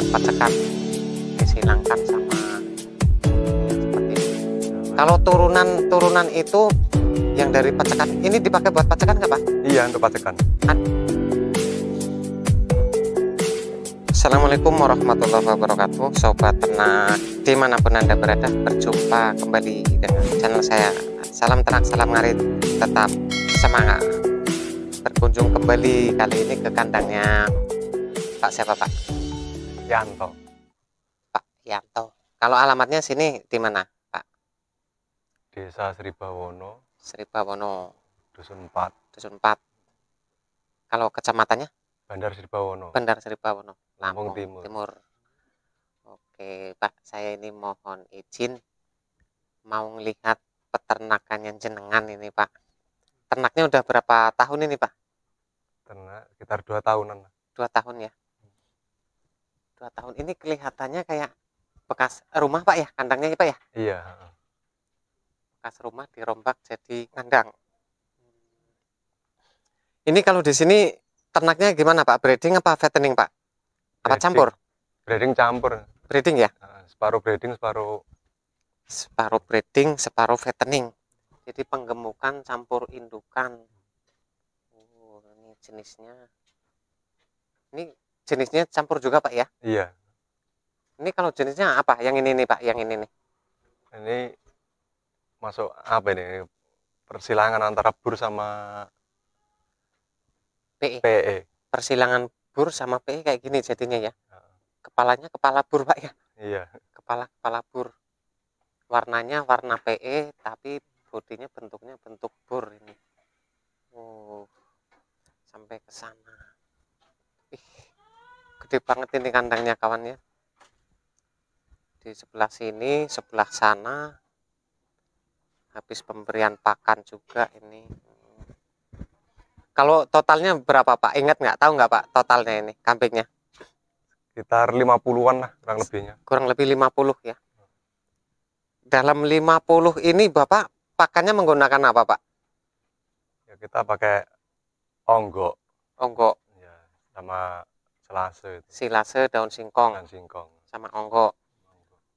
buat pacekan disilangkan sama seperti ini. Kalau turunan turunan itu yang dari pacekan ini dipakai buat pacekan nggak pak? Iya untuk pacekan. Assalamualaikum warahmatullahi wabarakatuh Sobat ternak Dimanapun Anda berada Berjumpa kembali dengan channel saya Salam ternak, salam ngarit Tetap semangat Berkunjung kembali kali ini ke kandangnya Pak siapa Pak? Yanto. Pak Yanto. Kalau alamatnya sini di mana, Pak? Desa Sribawono. Sribawono. Dusun 4. Dusun 4. Kalau kecamatannya? Bandar Sribawono. Bandar Sribawono. Lampung, Lampung Timur. Timur. Oke, Pak, saya ini mohon izin mau melihat peternakan yang jenengan ini, Pak. Ternaknya udah berapa tahun ini, Pak? Ternak sekitar dua tahunan. Dua tahun ya dua tahun ini kelihatannya kayak bekas rumah pak ya kandangnya ya pak ya iya bekas rumah dirombak jadi kandang hmm. ini kalau di sini ternaknya gimana pak breeding apa fattening pak apa breeding. campur breeding campur breeding ya separuh breeding separuh separuh breeding separuh fattening jadi penggemukan campur indukan oh, ini jenisnya ini jenisnya campur juga pak ya iya ini kalau jenisnya apa yang ini nih pak yang ini nih ini masuk apa ini persilangan antara bur sama PE. PE. Persilangan bur sama PE kayak gini jadinya ya. Iya. Kepalanya kepala bur, Pak ya. Iya. Kepala kepala bur. Warnanya warna PE tapi bodinya bentuknya bentuk bur ini. Oh. Sampai ke sana. Ih gede banget ini kandangnya kawan ya di sebelah sini sebelah sana habis pemberian pakan juga ini kalau totalnya berapa pak ingat nggak tahu nggak pak totalnya ini kambingnya sekitar 50-an lah kurang lebihnya kurang lebih 50 ya dalam 50 ini bapak pakannya menggunakan apa pak ya kita pakai onggok onggok ya, sama Selase itu. Silase daun singkong. Daun singkong. Sama ongko.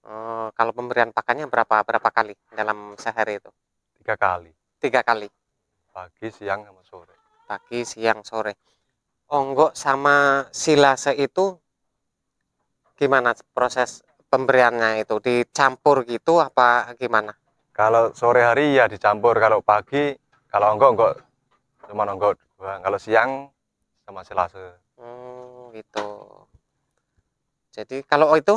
Oh, kalau pemberian pakannya berapa berapa kali dalam sehari itu? Tiga kali. Tiga kali. Pagi, siang, sama sore. Pagi, siang, sore. Onggo sama silase itu gimana proses pemberiannya itu? Dicampur gitu apa gimana? Kalau sore hari ya dicampur, kalau pagi kalau onggo onggo cuma onggo Kalau siang sama silase gitu jadi kalau itu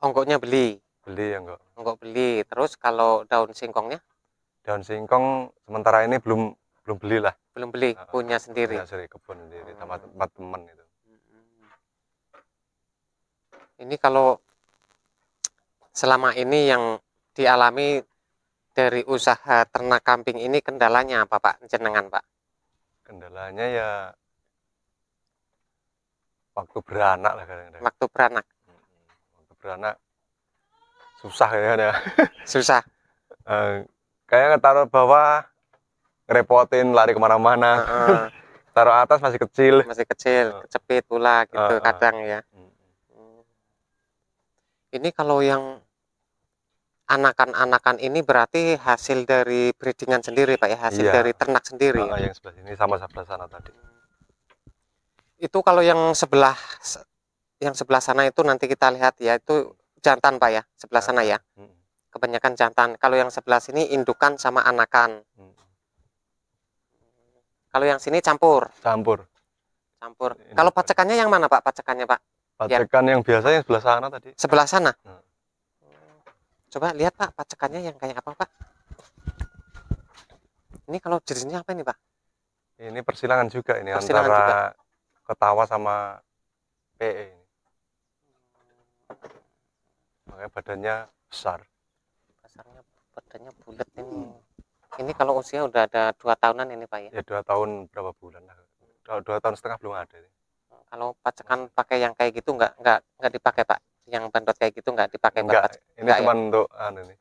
onggoknya beli beli ya enggak onggok beli terus kalau daun singkongnya daun singkong sementara ini belum belum beli lah belum beli nah, punya sendiri punya sendiri kebun sendiri hmm. sama tempat teman itu hmm. ini kalau selama ini yang dialami dari usaha ternak kambing ini kendalanya apa pak jenengan pak kendalanya ya waktu beranak lah kadang-kadang waktu beranak waktu beranak susah ya ada kan ya. susah uh, kayaknya taruh bawah repotin lari kemana-mana uh -uh. taruh atas masih kecil masih kecil uh. kecepit pula gitu uh -uh. kadang ya uh. ini kalau yang anakan-anakan ini berarti hasil dari breedingan sendiri pak ya hasil iya. dari ternak sendiri Nah, yang sebelah sini sama sebelah sana tadi itu kalau yang sebelah yang sebelah sana itu nanti kita lihat ya itu jantan pak ya sebelah sana ya hmm. kebanyakan jantan kalau yang sebelah sini indukan sama anakan hmm. kalau yang sini campur campur campur kalau pacekannya yang mana pak pacekannya pak pacekan ya. yang biasanya sebelah sana tadi sebelah sana hmm. coba lihat pak pacekannya yang kayak apa pak ini kalau jenisnya apa ini pak ini persilangan juga ini persilangan antara juga ketawa sama PE Makanya badannya besar. Besarnya badannya bulat ini. Ini kalau usia udah ada dua tahunan ini Pak ya? Ya dua tahun berapa bulan Dua, dua tahun setengah belum ada. Ini. Hmm, kalau pacekan pakai yang kayak gitu nggak nggak nggak dipakai Pak? Yang bentot kayak gitu nggak dipakai enggak, Ini cuma ya? untuk anu nih.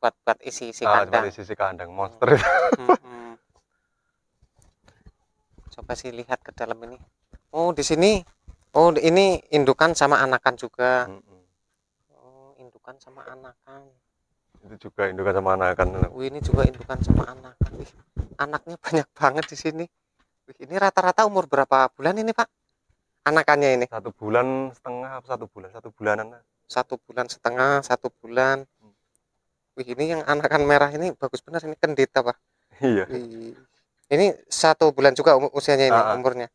Buat buat isi isi ah, kandang. Buat isi isi kandang monster. hmm, hmm. hmm coba sih lihat ke dalam ini oh di sini oh ini indukan sama anakan juga oh indukan sama anakan itu juga indukan sama anakan oh, ini juga indukan sama anakan Wih, anaknya banyak banget di sini Wih, ini rata-rata umur berapa bulan ini pak anakannya ini satu bulan setengah satu bulan satu bulanan satu bulan setengah satu bulan hmm. Wih, ini yang anakan merah ini bagus benar ini kendita pak iya Wih ini satu bulan juga um usianya ini ah, ah, umurnya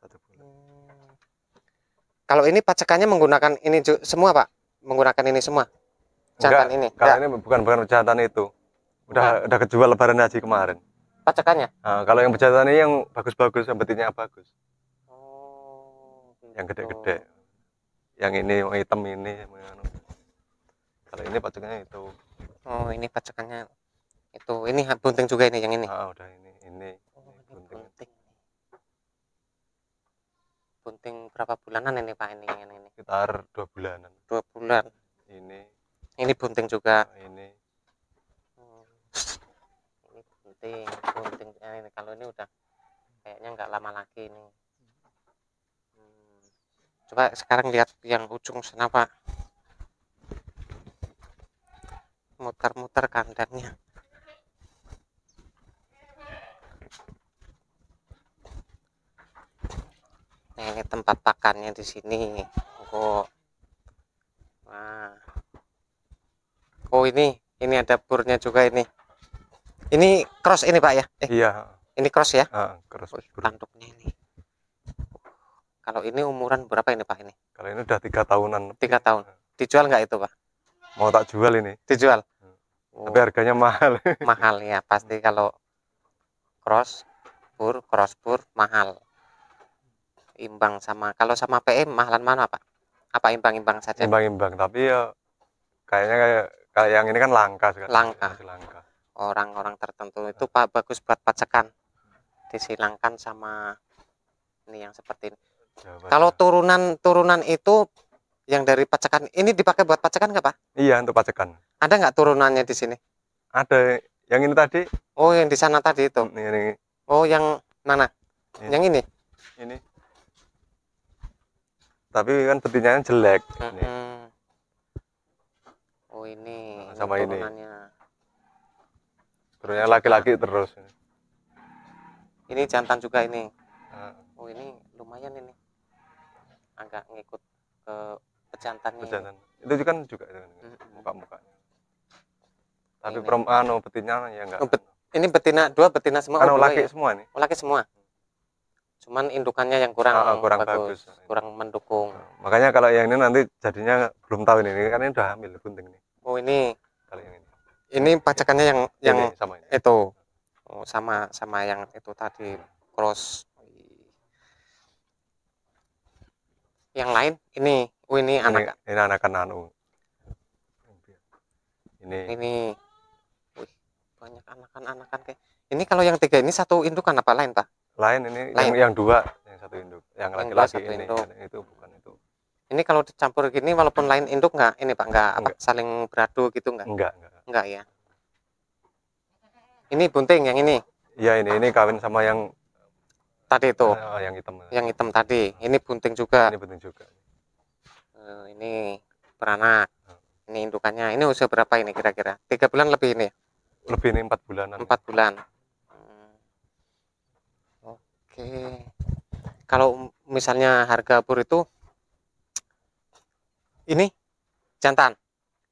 satu bulan. Hmm. kalau ini pacekannya menggunakan ini semua pak menggunakan ini semua jantan ini kalau ini bukan bukan jantan itu udah udah kejual lebaran haji kemarin pacekannya nah, kalau yang ini yang bagus-bagus yang betinya bagus oh, yang gede-gede gitu. yang ini yang hitam ini anu. kalau ini pacekannya itu oh ini pacekannya itu ini bunting juga ini yang ini ah udah ini Oh, ini, gunting gunting bunting. bunting. berapa bulanan ini Pak ini ini? ini. Sekitar dua bulanan. Dua bulan. Ini. Ini bunting juga. Oh, ini. Hmm. Ini bunting, bunting ya, ini kalau ini udah kayaknya nggak lama lagi ini. Hmm. Coba sekarang lihat yang ujung sana Pak. Muter-muter kandangnya. ini tempat pakannya di sini kok nah oh ini ini ada burnya juga ini ini cross ini pak ya eh, iya ini cross ya uh, cross tanduknya ini kalau ini umuran berapa ini pak ini kalau ini udah tiga tahunan tiga tahun dijual nggak itu pak mau tak jual ini dijual hmm. Oh. Tapi harganya mahal. mahal ya, pasti hmm. kalau cross bur cross bur mahal imbang sama kalau sama PM mahalan mana Pak? Apa imbang-imbang saja? Imbang-imbang, tapi ya kayaknya kayak kayak yang ini kan langka sekarang. Langka. langka. Orang-orang tertentu iya. itu Pak bagus buat pacekan. Disilangkan sama ini yang seperti ini. kalau turunan-turunan itu yang dari pacekan ini dipakai buat pacekan nggak Pak? Iya, untuk pacekan. Ada nggak turunannya di sini? Ada yang ini tadi. Oh, yang di sana tadi itu. Ini, hmm, ini. Oh, yang mana? Ini. Yang ini. Ini tapi kan betinanya kan jelek mm -hmm. ini. oh ini sama ini turunnya laki-laki terus ini jantan juga ini oh ini lumayan ini agak ngikut ke pejantannya pejantan itu kan juga itu -hmm. muka-mukanya tapi perempuan anu betinanya ya enggak oh, bet, ini betina dua betina semua anu oh, laki ya? semua nih oh, laki semua cuman indukannya yang kurang oh, kurang bagus, bagus kurang mendukung ah, makanya kalau yang ini nanti jadinya belum tahu ini, kan ini udah hamil gunting ini oh ini kalau ini ini pacakannya yang ini, yang sama ini. itu oh, sama sama yang itu tadi hmm. cross yang lain ini oh ini, ini anak ini anak-anak kananu ini ini Wih, banyak anakan anakan kayak ini kalau yang tiga ini satu indukan apa lain tak lain ini lain. yang yang dua yang satu induk yang laki-laki ini induk. itu bukan itu ini kalau dicampur gini walaupun lain induk nggak ini pak nggak apa saling beradu gitu nggak nggak nggak ya ini bunting yang ini ya ini ini kawin sama yang tadi itu eh, oh, yang hitam yang hitam tadi ini bunting juga ini bunting juga eh, ini beranak hmm. ini indukannya ini usia berapa ini kira-kira tiga bulan lebih ini lebih ini empat bulanan empat bulan Oke. Kalau misalnya harga bur itu ini jantan.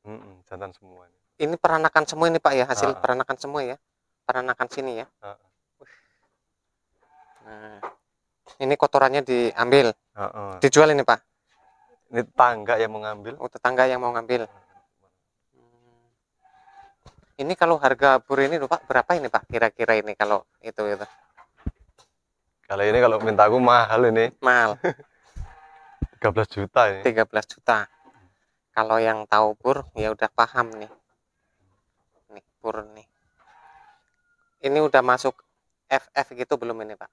Mm -mm, jantan semua. Ini Ini peranakan semua ini Pak ya, hasil uh peranakan semua ya. Peranakan sini ya. Uh nah, ini kotorannya diambil. Dijual ini Pak. Ini tetangga yang mengambil. Oh, tetangga yang mau ngambil. Ah, hmm. Ini kalau harga bur ini Pak berapa ini Pak kira-kira ini kalau itu itu? Kalau ini kalau minta aku mahal ini. Mahal. 13 juta ini. 13 juta. Kalau yang tahu pur ya udah paham nih. Nih pur nih. Ini udah masuk FF gitu belum ini, Pak?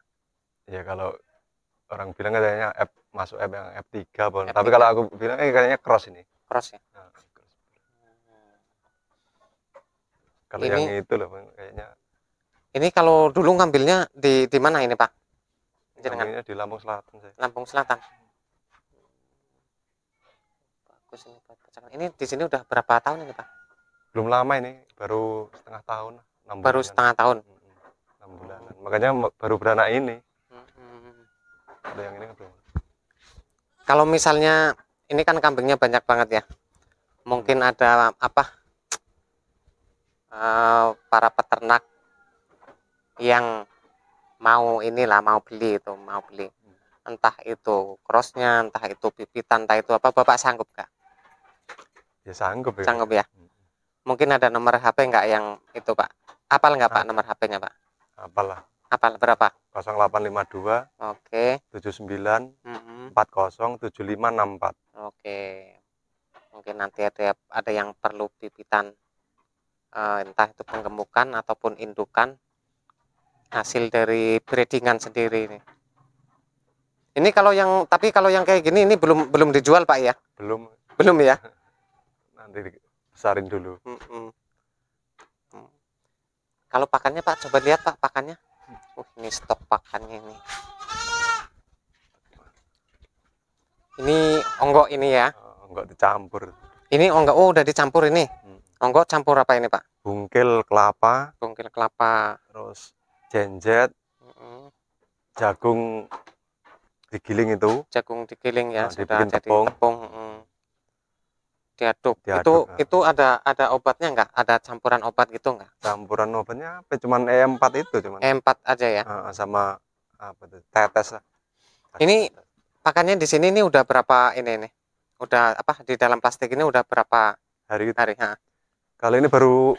Ya kalau orang bilang katanya F masuk F yang F3 F3. Tapi kalau aku bilang eh, kayaknya cross ini. Cross ya. Nah, kalau yang itu loh kayaknya. Ini kalau dulu ngambilnya di di mana ini, Pak? jenengan? di Lampung Selatan saya. Lampung Selatan. Bagus ini buat Ini di sini udah berapa tahun ini Pak? Belum lama ini, baru setengah tahun. 6 baru bulanan. setengah tahun? enam hmm, bulanan. Makanya baru beranak ini. Hmm. Ada yang ini belum. Kalau misalnya ini kan kambingnya banyak banget ya. Mungkin hmm. ada apa? Uh, para peternak yang mau inilah mau beli itu mau beli hmm. entah itu crossnya entah itu pipitan entah itu apa bapak sanggup nggak ya sanggup ya sanggup ya hmm. mungkin ada nomor HP nggak yang itu pak apal nggak pak nah. nomor HP-nya pak apalah apal berapa 0852 oke hmm. okay. 79 tujuh lima enam empat. oke mungkin nanti ada ada yang perlu pipitan eh, entah itu penggemukan ataupun indukan hasil dari breedingan sendiri ini. Ini kalau yang tapi kalau yang kayak gini ini belum belum dijual pak ya? Belum. Belum ya? Nanti besarin dulu. -mm. Kalau pakannya pak, coba lihat pak pakannya. Uh, ini stok pakannya ini. Ini onggok ini ya? Oh, onggok dicampur. Ini onggok, oh udah dicampur ini. Mm. Onggok campur apa ini pak? Bungkil kelapa. Bungkil kelapa. Terus Genjet jagung digiling itu jagung digiling ya nah, sudah jadi tepung, tepung. Mm. Diaduk. diaduk itu ya. itu ada ada obatnya enggak? ada campuran obat gitu enggak? campuran obatnya apa cuman E4 itu cuman E4 aja ya uh, sama apa tuh tetes lah ini pakannya di sini ini udah berapa ini nih udah apa di dalam plastik ini udah berapa hari hari ha. kalau ini baru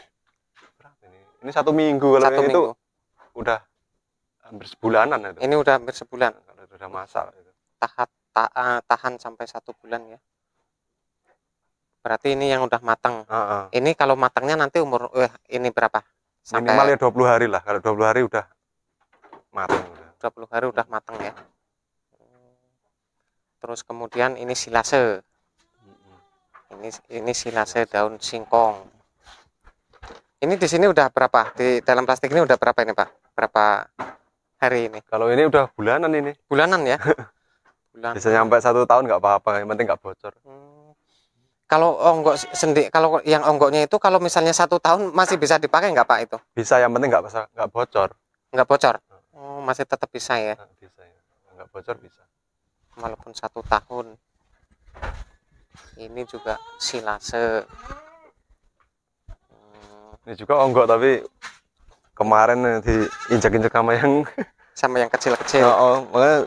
berapa ini satu minggu kalau satu ini minggu. Itu udah hampir sebulanan itu. ini udah hampir sebulan udah, udah masak itu. tahan ta eh, tahan sampai satu bulan ya berarti ini yang udah matang uh, uh. ini kalau matangnya nanti umur uh, ini berapa sampai... minimal ya 20 hari lah kalau 20 hari udah matang dua 20 hari udah matang ya terus kemudian ini silase ini ini silase daun singkong ini di sini udah berapa di dalam plastik ini udah berapa ini pak berapa hari ini? Kalau ini udah bulanan ini. Bulanan ya. Bulan. Bisa sampai satu tahun nggak apa-apa, yang penting nggak bocor. Hmm. Kalau onggok sendi, kalau yang onggoknya itu kalau misalnya satu tahun masih bisa dipakai nggak pak itu? Bisa, yang penting nggak bisa nggak bocor. Nggak bocor? Hmm. Oh, masih tetap bisa ya? Hmm, bisa ya, nggak bocor bisa. Walaupun satu tahun. Ini juga silase. Ini juga onggok tapi kemarin di injak injak sama yang sama yang kecil-kecil. Oh, oh, makanya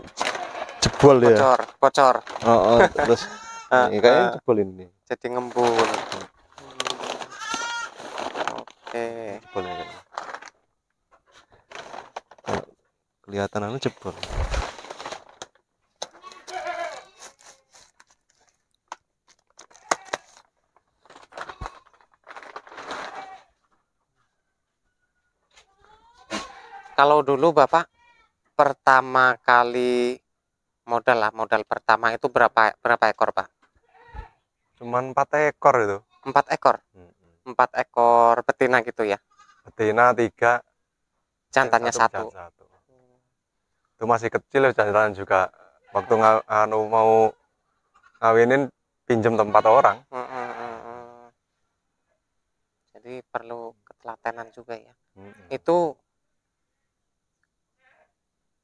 jebol ya. Bocor, bocor. Oh, oh, terus ah, ini kayaknya ah. jebol ini. Jadi ngembul. Hmm. Oke. Jebol ya. Kelihatan anu jebol. kalau dulu Bapak pertama kali modal lah, modal pertama itu berapa berapa ekor, Pak? Cuman empat ekor itu. Empat ekor. Empat ekor betina gitu ya. Betina tiga. Jantannya satu. satu. Itu masih kecil jantan juga. Waktu anu mau ngawinin pinjem tempat orang. Hmm, hmm, hmm. Jadi perlu ketelatenan juga ya. Hmm. Itu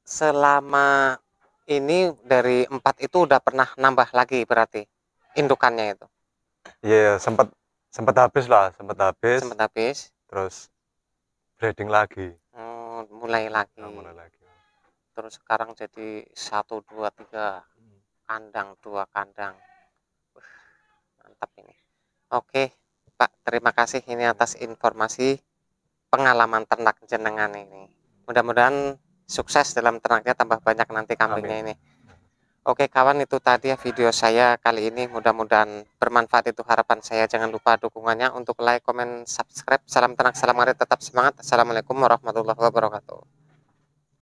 selama ini dari empat itu udah pernah nambah lagi berarti indukannya itu iya yeah, sempat sempat habis lah sempat habis sempat habis terus breeding lagi hmm, mulai lagi nah, mulai lagi terus sekarang jadi satu dua tiga kandang dua kandang mantap ini oke pak terima kasih ini atas informasi pengalaman ternak jenengan ini mudah-mudahan sukses dalam ternaknya tambah banyak nanti kambingnya Amin. ini Oke kawan itu tadi ya video saya kali ini mudah-mudahan bermanfaat itu harapan saya jangan lupa dukungannya untuk like, komen, subscribe salam tenang, salam hari, tetap semangat Assalamualaikum warahmatullahi wabarakatuh